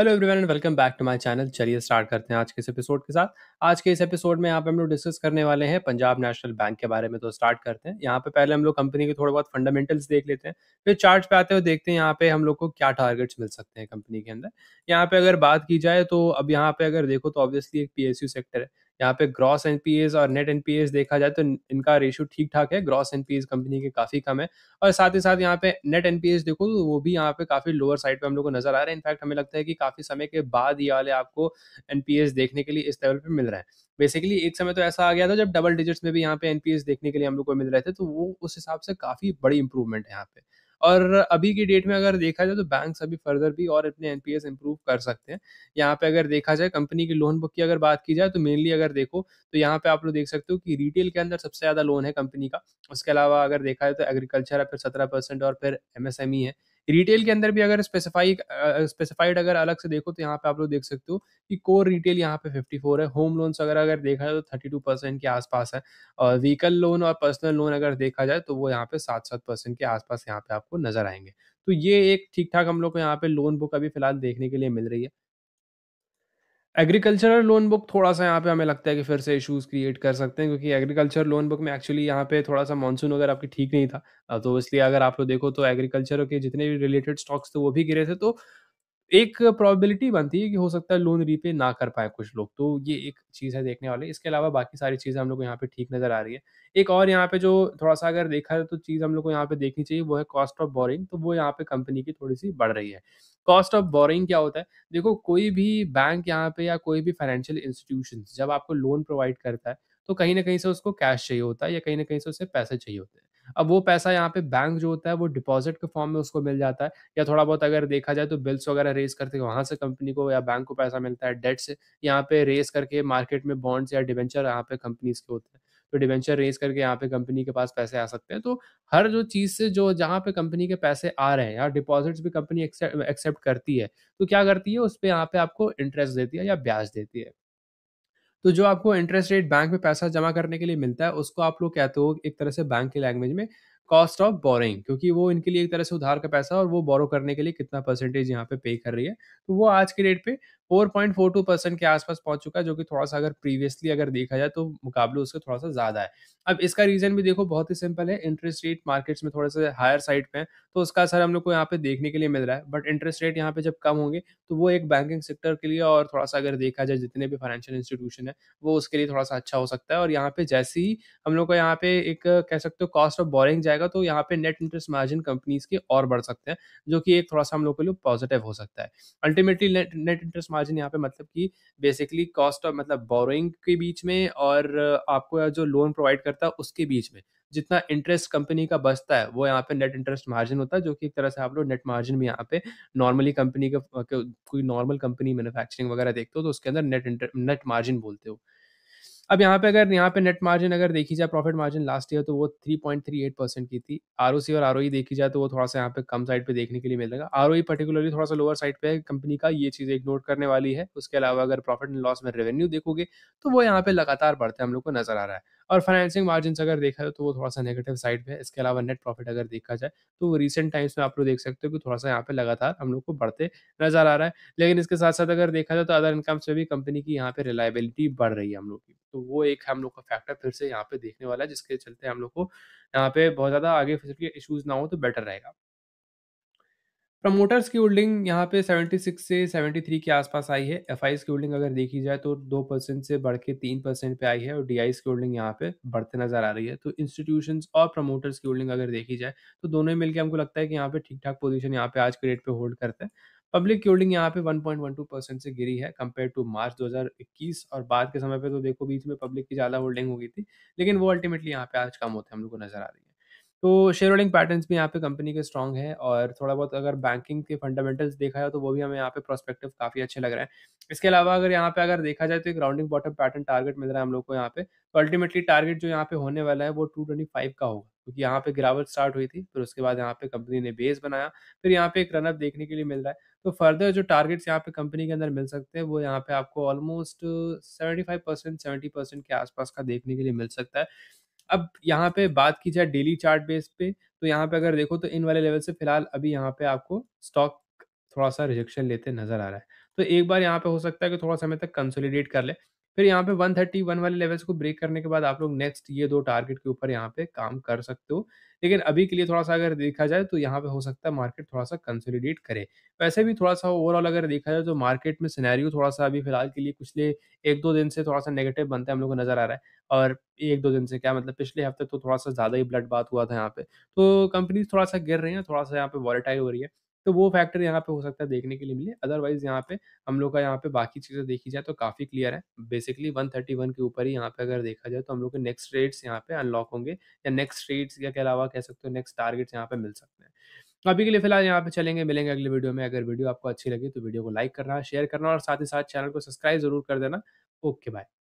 hello everyone and welcome back to my channel चलिए start करते हैं आज के इस एपिसोड के साथ आज के इस एपिसोड में यहाँ पे हम लोग डिस्कस करने वाले हैं पंजाब नेशनल बैंक के बारे में तो स्टार्ट करते हैं यहाँ पे पहले हम लोग कंपनी के थोड़े बहुत फंडामेंटल्स देख लेते हैं फिर चार्ट पे आते हुए देखते हैं यहाँ पे हम लोग को क्या टारगेट्स मिल सकते हैं कंपनी के अंदर यहाँ पे अगर बात की जाए तो अब यहाँ पे अगर देखो तो ऑब्वियसली एक पी सेक्टर है यहाँ पे ग्रॉस एनपीएस और नेट एनपीएस देखा जाए तो इनका रेशियो ठीक ठाक है ग्रॉस एनपीएस कंपनी के काफी कम है और साथ ही साथ यहाँ पे नेट एनपीएस देखो तो वो भी यहाँ पे काफी लोअर साइड पे हम लोग को नजर आ रहा है इनफैक्ट हमें लगता है कि काफी समय के बाद ये वाले आपको एनपीएस देखने के लिए इस लेवल पे मिल रहा है बेसिकली एक समय तो ऐसा आ गया था जब डबल डिजिट्स में भी यहाँ पे एनपीएस देखने के लिए हम लोग को मिल रहे थे तो वो उस हिसाब से काफी बड़ी इंप्रूवमेंट है यहाँ पे और अभी की डेट में अगर देखा जाए तो बैंक अभी फर्दर भी और अपने एन इंप्रूव कर सकते हैं यहाँ पे अगर देखा जाए कंपनी की लोन बुक की अगर बात की जाए तो मेनली अगर देखो तो यहाँ पे आप लोग देख सकते हो कि रिटेल के अंदर सबसे ज़्यादा लोन है कंपनी का उसके अलावा अगर देखा जाए तो एग्रीकल्चर है फिर सत्रह परसेंट और फिर एमएसएमई है रिटेल के अंदर भी अगर स्पेसिफाई स्पेसिफाइड अगर अलग से देखो तो यहाँ पे आप लोग देख सकते हो कि कोर रिटेल यहाँ पे 54 है होम लोन्स अगर अगर देखा जाए तो 32 परसेंट के आसपास है और व्हीकल लोन और पर्सनल लोन अगर देखा जाए तो वो यहाँ पे सात सात परसेंट के आसपास यहाँ पे आपको नजर आएंगे तो ये एक ठीक ठाक हम लोग को यहाँ पे लोन बुक अभी फिलहाल देखने के लिए मिल रही है एग्रीकल्चरल लोन बुक थोड़ा सा यहाँ पे हमें लगता है कि फिर से इश्यूज क्रिएट कर सकते हैं क्योंकि एग्रीकल्चर लोन बुक में एक्चुअली यहाँ पे थोड़ा सा मानसून वगैरह आपकी ठीक नहीं था तो इसलिए अगर आप लोग देखो तो एग्रीकल्चर के जितने भी रिलेटेड स्टॉक्स थे वो भी गिरे थे तो एक प्रोबेबिलिटी बनती है कि हो सकता है लोन रीपे ना कर पाए कुछ लोग तो ये एक चीज़ है देखने वाले इसके अलावा बाकी सारी चीज़ें हम लोग को यहाँ पे ठीक नज़र आ रही है एक और यहाँ पे जो थोड़ा सा अगर देखा है तो चीज़ हम लोग को यहाँ पे देखनी चाहिए वो है कॉस्ट ऑफ बोरिंग तो वो यहाँ पे कंपनी की थोड़ी सी बढ़ रही है कॉस्ट ऑफ बोरिंग क्या होता है देखो कोई भी बैंक यहाँ पे या कोई भी फाइनेंशियल इंस्टीट्यूशन जब आपको लोन प्रोवाइड करता है तो कहीं ना कहीं से उसको कैश चाहिए होता है या कहीं ना कहीं से उसे पैसे चाहिए होते हैं अब वो पैसा यहाँ पे बैंक जो होता है वो डिपॉजिट के फॉर्म में उसको मिल जाता है या थोड़ा बहुत अगर देखा जाए तो बिल्स वगैरह रेज करके वहां से कंपनी को या बैंक को पैसा मिलता है डेट से यहाँ पे रेस करके मार्केट में बॉन्ड्स या डिवेंचर यहाँ पे कंपनीज के होते हैं तो डिवेंचर रेस करके यहाँ पे कंपनी के पास पैसे आ सकते हैं तो हर जो चीज़ से जो जहाँ पे कंपनी के पैसे आ रहे हैं या डिपॉजिट्स भी कंपनी एक्सेप्ट करती है तो क्या करती है उस पर यहाँ पे आपको इंटरेस्ट देती है या ब्याज देती है तो जो आपको इंटरेस्ट रेट बैंक में पैसा जमा करने के लिए मिलता है उसको आप लोग कहते हो एक तरह से बैंक की लैंग्वेज में कॉस्ट ऑफ बोरिंग क्योंकि वो इनके लिए एक तरह से उधार का पैसा और वो बोरो करने के लिए कितना परसेंटेज यहाँ पे पे कर रही है तो वो आज के डेट पे 4.42 परसेंट के आसपास पहुंच चुका है जो कि थोड़ा सा अगर प्रीवियसली अगर देखा जाए तो मुकाबला उसका थोड़ा सा ज्यादा है अब इसका रीजन भी देखो बहुत ही सिंपल है इंटरेस्ट रेट मार्केट्स में थोड़ा सा हायर साइड पे है तो उसका असर हम लोग को यहाँ पे देखने के लिए मिल रहा है बट इंटरेस्ट रेट यहाँ पे जब कम होंगे तो वो एक बैंकिंग सेक्टर के लिए और थोड़ा सा अगर देखा जाए जितने भी फाइनेंशियल इंस्टीट्यूशन है वो उसके लिए थोड़ा सा अच्छा हो सकता है और यहाँ पे जैसे ही हम लोग को यहाँ पे एक कह सकते हो कॉस्ट ऑफ बोरिंग जाएगा तो यहाँ पे नेट इंटरेस्ट मार्जिन कंपनीज के और बढ़ सकते हैं जो कि एक थोड़ा सा हम लोग के लिए पॉजिटिव हो सकता है अल्टीमेटली नेट इंटरेस्ट मार्जिन यहाँ पे मतलब कि बेसिकली कॉस्ट ऑफ मतलब बोरोइंग के बीच में और आपको जो लोन प्रोवाइड करता है उसके बीच में जितना इंटरेस्ट कंपनी का बचता है वो यहाँ पे नेट इंटरेस्ट मार्जिन होता है जो कि एक तरह से आप लोग नेट मार्जिन भी यहाँ पे नॉर्मली कंपनी का कोई नॉर्मल कंपनी मैन्युफैक्चरिंग वगैरह देखते हो तो उसके अंदर नेट नेट मार्जिन बोलते हो अब यहाँ पे अगर यहाँ पे नेट मार्जिन अगर देखी जाए प्रॉफिट मार्जिन लास्ट ईयर तो वो three three point eight percent की थी आर ओ सी और आर e देखी जाए तो वो थोड़ा सा यहाँ पे कम साइड पे देखने के लिए मिलेगा आर पर्टिकुलरली थोड़ा सा लोअर साइड पे है कंपनी का ये चीज़ एक नोट करने वाली है उसके अलावा अगर प्रॉफिट एंड लॉस में रेवेन्यू देखोगे तो वो यहाँ पे लगातार बढ़ते हम लोग को नजर आ रहा है और फाइनेंसिंग मार्जिन अगर देखा जाए तो वो थोड़ा सा नेगेटिव साइड पे है इसके अलावा नेट प्रॉफिट अगर देखा जाए तो वो रिसेंट टाइम्स में आप लोग देख सकते हो कि थोड़ा सा यहाँ पे लगातार हम लोग को बढ़ते नजर आ रहा है लेकिन इसके साथ साथ अगर देखा जाए तो अदर इनकम में भी कंपनी की यहाँ पे रिलायबिलिटी बढ़ रही है हम लोग की तो वो एक हम लोग का फैक्टर फिर से यहाँ पे देखने वाला है जिसके चलते हम लोग को यहाँ पे बहुत ज़्यादा आगे फैसिलिटी इशूज़ ना हो तो बेटर रहेगा प्रमोटर्स की होल्डिंग यहाँ पे 76 से 73 के आसपास आई है एफ की होल्डिंग अगर देखी जाए तो दो परसेंट से बढ़ के तीन परसेंट पे आई है और डी की होल्डिंग यहाँ पे बढ़ते नजर आ रही है तो इंस्टीट्यूशंस और प्रमोटर्स की होल्डिंग अगर देखी जाए तो दोनों ही मिलकर हमको लगता है कि यहाँ पे ठीक ठाक पोजीशन यहाँ पे आज के डेट पे होल्ड करते हैं पब्लिक होल्डिंग यहाँ पे 1.12 परसेंट से गिरी है कंपेयर टू मार्च 2021 और बाद के समय पे तो देखो बीच में पब्लिक की ज़्यादा होल्डिंग हो गई थी लेकिन वो अल्टीमेटली यहाँ पे आज कम होते हम लोग को नजर आ रही है तो शेयर होल्डिंग पैटर्न भी यहाँ पे कंपनी के स्ट्रॉन्ग है और थोड़ा बहुत अगर बैंकिंग के फंडामेंटल्स देखा जाए तो वो भी हमें यहाँ पे प्रोस्पेक्टिव काफ़ी अच्छे लग रहे हैं इसके अलावा अगर यहाँ पे अगर देखा जाए तो एक राउंडिंग बॉटम पैटर्न टारगेट मिल रहा है हम लोग को यहाँ पे तो अल्टीमेटली टारगेट जो यहाँ पे होने वाला है वो टू ट्वेंटी फाइव का होगा क्योंकि यहाँ पे गिरावट स्टार्ट हुई थी फिर उसके बाद यहाँ पे कंपनी ने बेस बनाया फिर यहाँ पे एक रनअप देखने के लिए मिल रहा है तो फर्दर जो टारगेट्स यहाँ पे कंपनी के अंदर मिल सकते हैं वो यहाँ पे आपको ऑलमोस्ट सेवेंटी परसेंट के आसपास का देखने के लिए मिल सकता है अब यहाँ पे बात की जाए डेली चार्ट बेस पे तो यहाँ पे अगर देखो तो इन वाले लेवल से फिलहाल अभी यहाँ पे आपको स्टॉक थोड़ा सा रिजेक्शन लेते नजर आ रहा है तो एक बार यहाँ पे हो सकता है कि थोड़ा समय तक कंसोलिडेट कर ले फिर यहाँ पे 131 वाले लेवल्स को ब्रेक करने के बाद आप लोग नेक्स्ट ये दो टारगेट के ऊपर यहाँ पे काम कर सकते हो लेकिन अभी के लिए थोड़ा सा अगर देखा जाए तो यहाँ पे हो सकता है मार्केट थोड़ा सा कंसोलिडेट करे वैसे भी थोड़ा सा ओवरऑल अगर देखा जाए तो मार्केट में सिनेरियो थोड़ा सा अभी फिलहाल के लिए पिछले एक दो दिन से थोड़ा सा नेगेटिव बनता है हम लोग को नजर आ रहा है और एक दो दिन से क्या मतलब पिछले हफ्ते तो थोड़ा सा ज़्यादा ही ब्लड बात हुआ था यहाँ पे तो कंपनीज थोड़ा सा गिर रही हैं थोड़ा सा यहाँ पे वॉलेटाइल हो रही है तो वो फैक्टर यहाँ पे हो सकता है देखने के लिए मिले अदरवाइज यहाँ पे हम लोग का यहाँ पे बाकी चीज़ें देखी जाए तो काफ़ी क्लियर है बेसिकली 131 के ऊपर ही यहाँ पे अगर देखा जाए तो हम लोग के नेक्स्ट रेट्स यहाँ पे अनलॉक होंगे या नेक्स्ट रेट्स या के अलावा कह सकते हो नेक्स्ट टारगेट्स यहाँ पे मिल सकते हैं तो अभी के लिए फिलहाल यहाँ पे चलेंगे मिलेंगे अगले वीडियो में अगर वीडियो आपको अच्छी लगी तो वीडियो को लाइक करना शेयर करना और साथ ही साथ चैनल को सब्सक्राइब जरूर कर देना ओके बाय